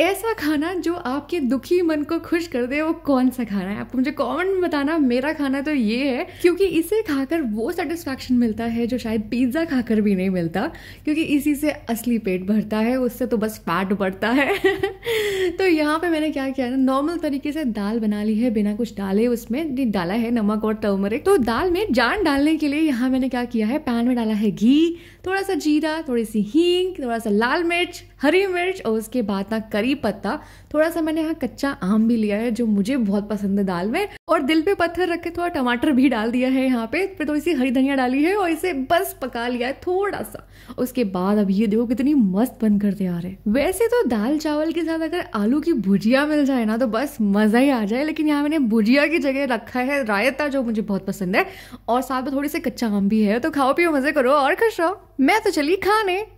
ऐसा खाना जो आपके दुखी मन को खुश कर दे वो कौन सा खाना है आपको मुझे कॉमेंट में बताना मेरा खाना तो ये है क्योंकि इसे खाकर वो सेटिस्फैक्शन मिलता है जो शायद पिज्ज़ा खाकर भी नहीं मिलता क्योंकि इसी से असली पेट भरता है उससे तो बस फैट बढ़ता है यहाँ पे मैंने क्या किया ना नॉर्मल तरीके से दाल बना ली है बिना कुछ डाले उसमें डाला है नमक और टर्मरिक तो दाल में जान डालने के लिए यहाँ मैंने क्या किया है पैन में डाला है घी थोड़ा सा जीरा थोड़ी सी हींग थोड़ा सा लाल मिर्च हरी मिर्च और उसके बाद ना करी पत्ता थोड़ा सा मैंने यहाँ कच्चा आम भी लिया है जो मुझे बहुत पसंद है दाल में और दिल पे पत्थर रखे थोड़ा टमाटर भी डाल दिया है यहाँ पे फिर थोड़ी सी हरी धनिया डाली है और इसे बस पका लिया है थोड़ा सा उसके बाद अब ये देखो कितनी मस्त बनकर तैयार है वैसे तो दाल चावल के साथ अगर आलू की भुजिया मिल जाए ना तो बस मज़ा ही आ जाए लेकिन यहाँ मैंने भुजिया की जगह रखा है रायता जो मुझे बहुत पसंद है और साथ में थोड़ी सी कच्चा आम भी है तो खाओ पियो मज़े करो और खुश रहो मैं तो चली खाने